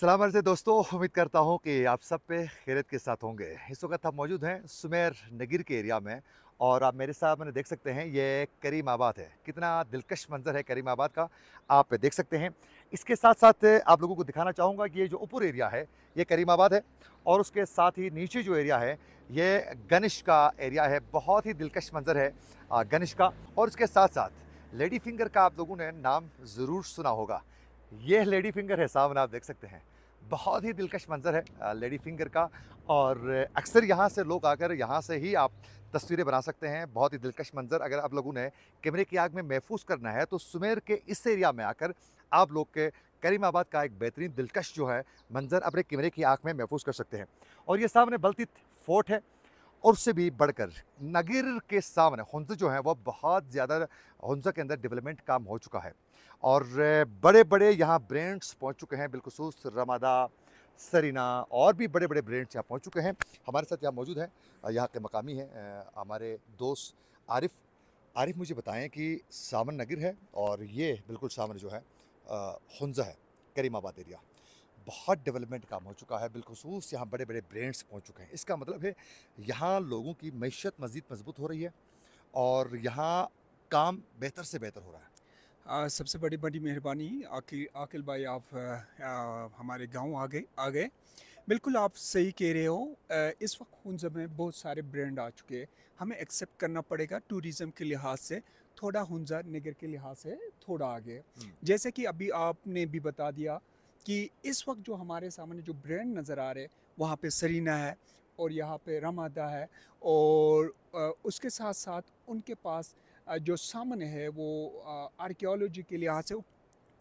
सलाम अर्ज़ दोस्तों उम्मीद करता हूँ कि आप सब पे खैरत के साथ होंगे इस वक्त हम मौजूद हैं सुमेर नगर के एरिया में और आप मेरे साथ मैंने देख सकते हैं ये करीम आबाद है कितना दिलकश मंजर है करीम आबाद का आप देख सकते हैं इसके साथ साथ आप लोगों को दिखाना चाहूँगा कि ये जो ऊपर एरिया है ये करीम आबाद है और उसके साथ ही नीचे जो एरिया है ये गनिश का एरिया है बहुत ही दिलकश मंजर है गनिश का और उसके साथ साथ लेडी फिंगर का आप लोगों ने नाम ज़रूर सुना होगा यह लेडी फिंगर है सामने आप देख सकते हैं बहुत ही दिलकश मंज़र है लेडी फिंगर का और अक्सर यहाँ से लोग आकर यहाँ से ही आप तस्वीरें बना सकते हैं बहुत ही दिलकश मंज़र अगर आप लोगों ने कैमरे की आग में महफूज करना है तो सुमेर के इस एरिया में आकर आप लोग के करीमाबाद का एक बेहतरीन दिलकश जो है मंज़र अपने कैमरे की आँख में महफूज कर सकते हैं और ये सामने बल्तित फोर्ट है और उससे भी बढ़कर नगिर के सामने हंसा जो है वह बहुत ज़्यादा हंसा के अंदर डेवलपमेंट काम हो चुका है और बड़े बड़े यहाँ ब्रांड्स पहुँच चुके हैं बिलखसूस रमादा सरीना और भी बड़े बड़े ब्रांड्स यहाँ पहुँच चुके हैं हमारे साथ यहाँ मौजूद हैं यहाँ के मकामी हैं हमारे दोस्त आरिफ आरिफ मुझे बताएं कि सावन नगर है और ये बिल्कुल सामन जो है हंजा है करीमाबाद एरिया बहुत डेवलपमेंट काम हो चुका है बिलखसूस यहाँ बड़े बड़े ब्रांड्स पहुँच चुके हैं इसका मतलब है यहाँ लोगों की मीशत मज़ीद मजबूत हो रही है और यहाँ काम बेहतर से बेहतर हो रहा है आ, सबसे बड़ी बड़ी मेहरबानी आकिल आकिल भाई आप आ, आ, हमारे गांव आ गए आ गए बिल्कुल आप सही कह रहे हो आ, इस वक्त खूंजा में बहुत सारे ब्रांड आ चुके हैं हमें एक्सेप्ट करना पड़ेगा टूरिज़म के लिहाज से थोड़ा हुंजा नगर के लिहाज से थोड़ा आगे हम्म। जैसे कि अभी आपने भी बता दिया कि इस वक्त जो हमारे सामने जो ब्रांड नज़र आ रहे वहाँ पे सरीना है और यहाँ पे रमादा है और उसके साथ साथ उनके पास जो सामने है वो आर्कियोलॉजी के लिहाज से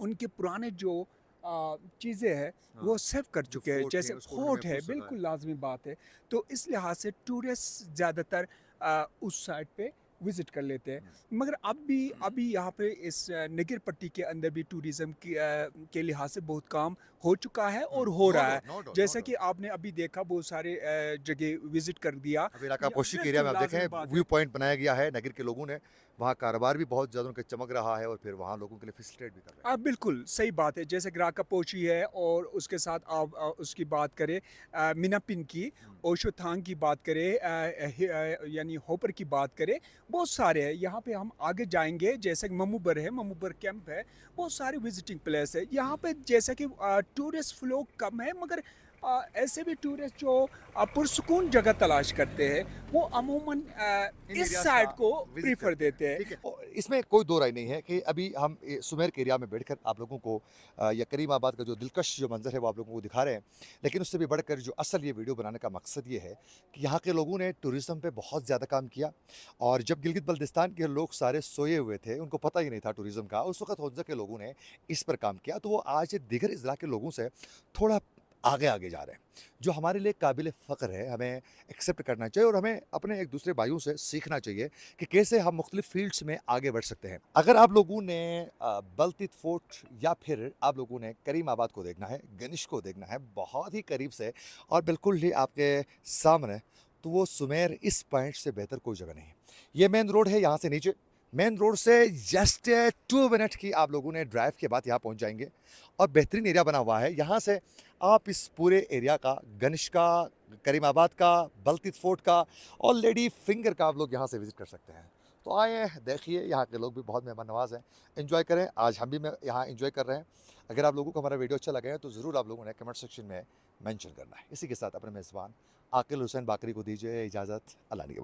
उनके पुराने जो चीज़ें हैं हाँ, वो सेव कर चुके हैं जैसे फोर्ट है बिल्कुल लाजमी बात है तो इस लिहाज से टूरिस्ट ज़्यादातर उस साइड पे विज़िट कर लेते हैं हम्म। मगर अब भी हम्म। अभी यहाँ पे इस नगर पट्टी के अंदर भी टूरिज़्म के लिहाज से बहुत काम हो चुका है और हम्म। हो रहा है जैसा कि आपने अभी देखा बहुत सारे जगह विज़िट कर दिया एरिया में आप तो देखें व्यू पॉइंट बनाया गया है नगर के लोगों ने वहाँ कारोबार भी बहुत ज़्यादा उनका चमक रहा है और फिर वहाँ लोगों के लिए फैसिलिटेट भी कर रहे हैं आप बिल्कुल सही बात है जैसे ग्राहका पोची है और उसके साथ आप उसकी बात करें मिनापिन की ओशो थांग की बात करें यानी होपर की बात करें बहुत सारे हैं यहाँ पे हम आगे जाएंगे जैसे कि ममूबर है ममूबर कैंप है बहुत सारे विजिटिंग प्लेस है यहाँ पे जैसे कि टूरिस्ट फ्लो कम है मगर ऐसे भी टूरिस्ट जो पुरसकून जगह तलाश करते हैं वो अमूमन इस साइड को प्रीफर देते हैं इसमें कोई दो राय नहीं है कि अभी हम सुमेर के एरिया में बैठकर आप लोगों को या करीम आबाद का जो दिलकश जो मंजर है वो आप लोगों को दिखा रहे हैं लेकिन उससे भी बढ़कर जो असल ये वीडियो बनाने का मकसद ये है कि यहाँ के लोगों ने टूरिज़म पर बहुत ज़्यादा काम किया और जब गिलगित बल्दिस्तान के लोग सारे सोए हुए थे उनको पता ही नहीं था टूरिज़म का उस वक्त हौजा के लोगों ने इस पर काम किया तो वो आज दिगर अजला के लोगों से थोड़ा आगे आगे जा रहे हैं जो हमारे लिए काबिल फ़ख्र है हमें एक्सेप्ट करना चाहिए और हमें अपने एक दूसरे भाइयों से सीखना चाहिए कि कैसे हम मुख्तलि फील्ड्स में आगे बढ़ सकते हैं अगर आप लोगों ने बल्तित फोर्ट या फिर आप लोगों ने करीम आबाद को देखना है गनिश को देखना है बहुत ही करीब से और बिल्कुल ही आपके सामने तो वो सुमेर इस पॉइंट से बेहतर कोई जगह नहीं है ये मेन रोड है यहाँ से नीचे मेन रोड से जस्ट टू मिनट की आप लोगों ने ड्राइव के बाद यहाँ पहुँच जाएंगे और बेहतरीन एरिया बना हुआ है यहाँ से आप इस पूरे एरिया का गनिश का करीमाबाद का बल्तित फोर्ट का और लेडी फिंगर का आप लोग यहाँ से विज़िट कर सकते हैं तो आए देखिए यहाँ के लोग भी बहुत मेहमान नवाज़ हैं इन्जॉय करें आज हम भी यहाँ इन्जॉय कर रहे हैं अगर आप लोगों को हमारा वीडियो अच्छा लगे तो ज़रूर आप लोगों ने कमेंट सेक्शन में मैंशन करना है इसी के साथ अपने मेज़बान आकिल हुसैन बाकरी को दीजिए इजाज़त अल्लाह के